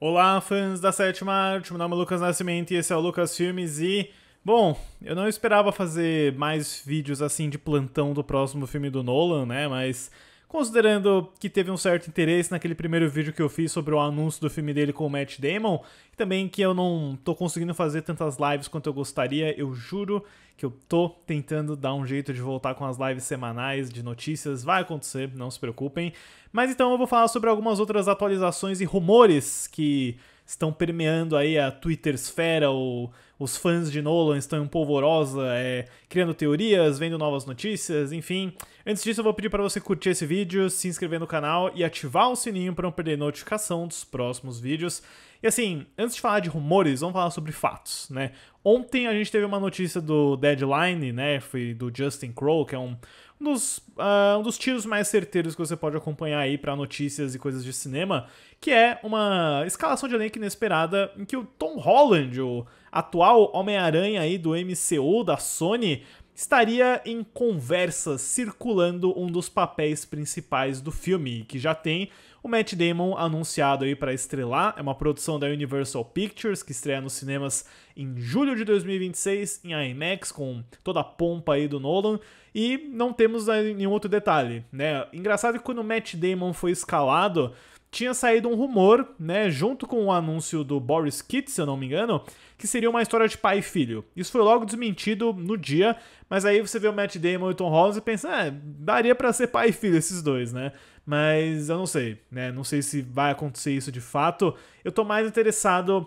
Olá, fãs da sétima arte. Meu nome é Lucas Nascimento e esse é o Lucas Filmes. E, bom, eu não esperava fazer mais vídeos assim de plantão do próximo filme do Nolan, né? Mas considerando que teve um certo interesse naquele primeiro vídeo que eu fiz sobre o anúncio do filme dele com o Matt Damon, e também que eu não tô conseguindo fazer tantas lives quanto eu gostaria, eu juro que eu tô tentando dar um jeito de voltar com as lives semanais de notícias, vai acontecer, não se preocupem. Mas então eu vou falar sobre algumas outras atualizações e rumores que estão permeando aí a Twitter Sfera, os fãs de Nolan estão em polvorosa, é, criando teorias, vendo novas notícias, enfim. Antes disso, eu vou pedir para você curtir esse vídeo, se inscrever no canal e ativar o sininho para não perder notificação dos próximos vídeos. E assim, antes de falar de rumores, vamos falar sobre fatos, né? Ontem a gente teve uma notícia do Deadline, né? Foi do Justin Crow, que é um um dos, uh, um dos tiros mais certeiros que você pode acompanhar aí para notícias e coisas de cinema, que é uma escalação de elenco inesperada em que o Tom Holland, o atual Homem-Aranha aí do MCU da Sony, estaria em conversa circulando um dos papéis principais do filme, que já tem o Matt Damon anunciado aí para estrelar. É uma produção da Universal Pictures que estreia nos cinemas em julho de 2026 em IMAX com toda a pompa aí do Nolan e não temos né, nenhum outro detalhe, né? Engraçado que quando o Matt Damon foi escalado, tinha saído um rumor, né, junto com o anúncio do Boris Kitt, se eu não me engano, que seria uma história de pai e filho. Isso foi logo desmentido no dia, mas aí você vê o Matt Damon e o Tom Holland e pensa, é, daria para ser pai e filho esses dois, né? Mas eu não sei, né? Não sei se vai acontecer isso de fato. Eu tô mais interessado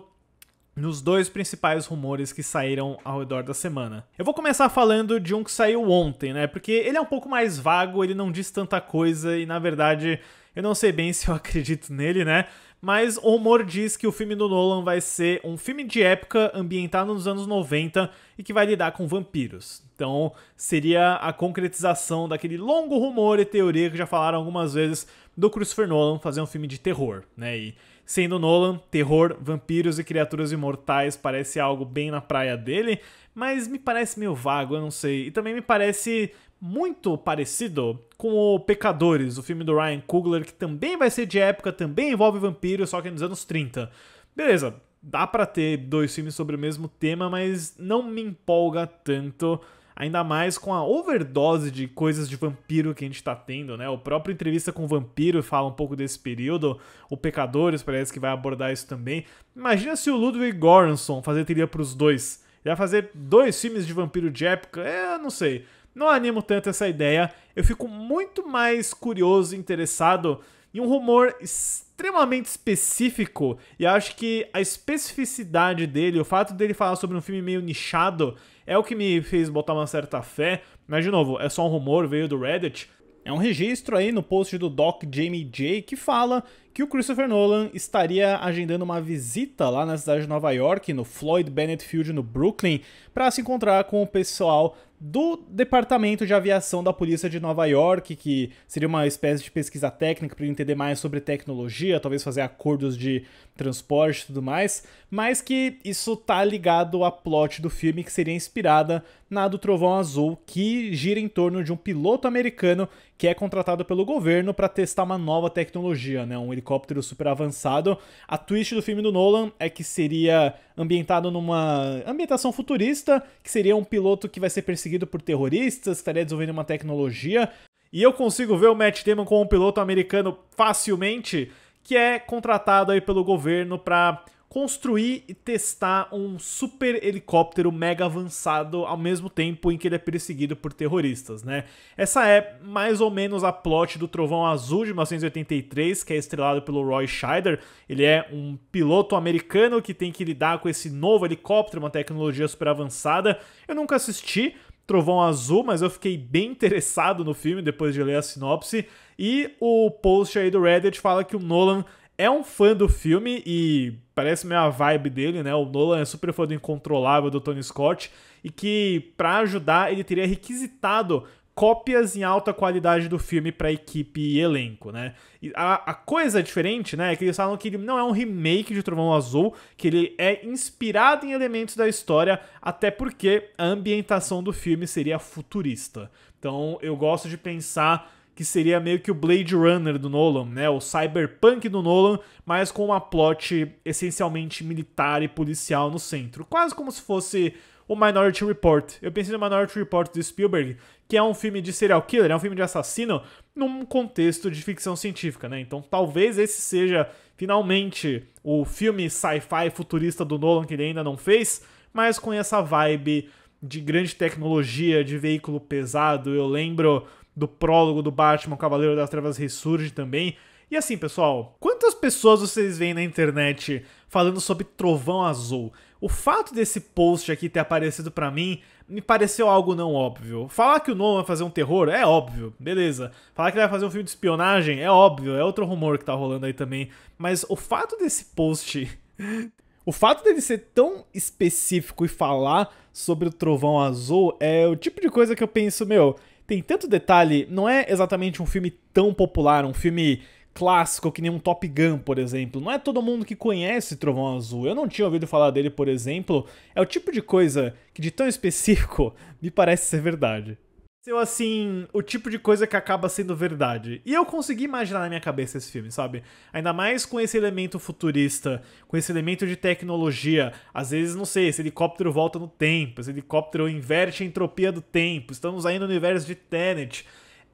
nos dois principais rumores que saíram ao redor da semana. Eu vou começar falando de um que saiu ontem, né? Porque ele é um pouco mais vago, ele não diz tanta coisa e na verdade eu não sei bem se eu acredito nele, né? Mas o rumor diz que o filme do Nolan vai ser um filme de época ambientado nos anos 90 e que vai lidar com vampiros. Então, seria a concretização daquele longo rumor e teoria que já falaram algumas vezes do Christopher Nolan fazer um filme de terror, né? E sendo Nolan, terror, vampiros e criaturas imortais parece algo bem na praia dele, mas me parece meio vago, eu não sei. E também me parece muito parecido com o Pecadores, o filme do Ryan Coogler, que também vai ser de época, também envolve vampiro, só que nos é anos 30. Beleza, dá para ter dois filmes sobre o mesmo tema, mas não me empolga tanto, ainda mais com a overdose de coisas de vampiro que a gente tá tendo, né? O próprio entrevista com o vampiro fala um pouco desse período, o Pecadores parece que vai abordar isso também. Imagina se o Ludwig Göransson fazer teria para os dois. Ele vai fazer dois filmes de vampiro de época? É, não sei não animo tanto essa ideia. Eu fico muito mais curioso e interessado em um rumor extremamente específico. E acho que a especificidade dele, o fato dele falar sobre um filme meio nichado, é o que me fez botar uma certa fé. Mas, de novo, é só um rumor, veio do Reddit. É um registro aí no post do Doc Jamie J que fala que o Christopher Nolan estaria agendando uma visita lá na cidade de Nova York, no Floyd Bennett Field no Brooklyn, para se encontrar com o pessoal do Departamento de Aviação da Polícia de Nova York, que seria uma espécie de pesquisa técnica para entender mais sobre tecnologia, talvez fazer acordos de transporte e tudo mais, mas que isso tá ligado à plot do filme que seria inspirada na do Trovão Azul, que gira em torno de um piloto americano que é contratado pelo governo para testar uma nova tecnologia, né? Um helicóptero super avançado. A twist do filme do Nolan é que seria ambientado numa ambientação futurista, que seria um piloto que vai ser perseguido por terroristas, estaria desenvolvendo uma tecnologia. E eu consigo ver o Matt Damon como um piloto americano facilmente, que é contratado aí pelo governo para construir e testar um super helicóptero mega avançado ao mesmo tempo em que ele é perseguido por terroristas, né? Essa é mais ou menos a plot do Trovão Azul de 1983, que é estrelado pelo Roy Scheider. Ele é um piloto americano que tem que lidar com esse novo helicóptero, uma tecnologia super avançada. Eu nunca assisti, Trovão Azul, mas eu fiquei bem interessado no filme depois de ler a sinopse. E o post aí do Reddit fala que o Nolan é um fã do filme e parece meio a vibe dele, né? O Nolan é super fã do incontrolável do Tony Scott e que para ajudar ele teria requisitado cópias em alta qualidade do filme para equipe e elenco, né? E a, a, coisa diferente, né, é que eles falam que ele não é um remake de Trovão Azul, que ele é inspirado em elementos da história, até porque a ambientação do filme seria futurista. Então, eu gosto de pensar que seria meio que o Blade Runner do Nolan, né? O cyberpunk do Nolan, mas com uma plot essencialmente militar e policial no centro. Quase como se fosse o Minority Report. Eu pensei no Minority Report do Spielberg, que é um filme de serial killer, é um filme de assassino num contexto de ficção científica, né? Então talvez esse seja finalmente o filme sci-fi futurista do Nolan que ele ainda não fez, mas com essa vibe de grande tecnologia, de veículo pesado. Eu lembro do prólogo do Batman Cavaleiro das Trevas Ressurge também. E assim, pessoal, quantas pessoas vocês veem na internet falando sobre Trovão Azul? O fato desse post aqui ter aparecido para mim me pareceu algo não óbvio. Falar que o Nolan vai fazer um terror é óbvio, beleza. Falar que ele vai fazer um filme de espionagem é óbvio, é outro rumor que tá rolando aí também. Mas o fato desse post. o fato dele ser tão específico e falar sobre o Trovão Azul é o tipo de coisa que eu penso, meu, tem tanto detalhe, não é exatamente um filme tão popular, um filme clássico que nem um Top Gun, por exemplo. Não é todo mundo que conhece Trovão Azul. Eu não tinha ouvido falar dele, por exemplo. É o tipo de coisa que de tão específico me parece ser verdade seu assim, o tipo de coisa que acaba sendo verdade. E eu consegui imaginar na minha cabeça esse filme, sabe? Ainda mais com esse elemento futurista, com esse elemento de tecnologia. Às vezes, não sei, esse helicóptero volta no tempo, esse helicóptero inverte a entropia do tempo. Estamos aí no universo de Tenet.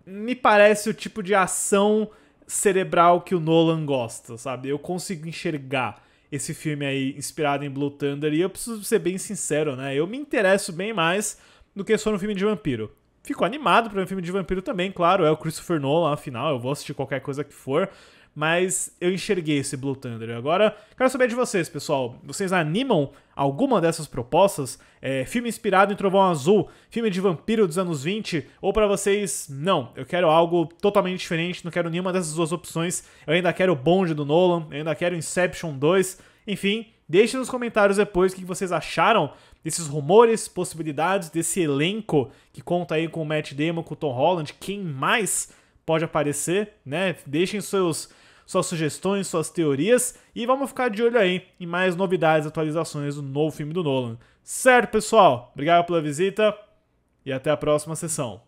Me parece o tipo de ação cerebral que o Nolan gosta, sabe? Eu consigo enxergar esse filme aí inspirado em Blue Thunder e eu preciso ser bem sincero, né? Eu me interesso bem mais do que só no filme de vampiro. Fico animado para um filme de vampiro também, claro, é o Christopher Nolan, afinal, eu vou assistir qualquer coisa que for. Mas eu enxerguei esse Blue Thunder. Agora, quero saber de vocês, pessoal. Vocês animam alguma dessas propostas? É, filme inspirado em Trovão Azul, filme de vampiro dos anos 20? Ou para vocês, não, eu quero algo totalmente diferente, não quero nenhuma dessas duas opções. Eu ainda quero o bonde do Nolan, eu ainda quero Inception 2. Enfim, Deixe nos comentários depois o que vocês acharam desses rumores, possibilidades, desse elenco que conta aí com o Matt Damon, com o Tom Holland, quem mais pode aparecer, né? Deixem seus, suas sugestões, suas teorias e vamos ficar de olho aí em mais novidades, atualizações do novo filme do Nolan. Certo, pessoal? Obrigado pela visita e até a próxima sessão.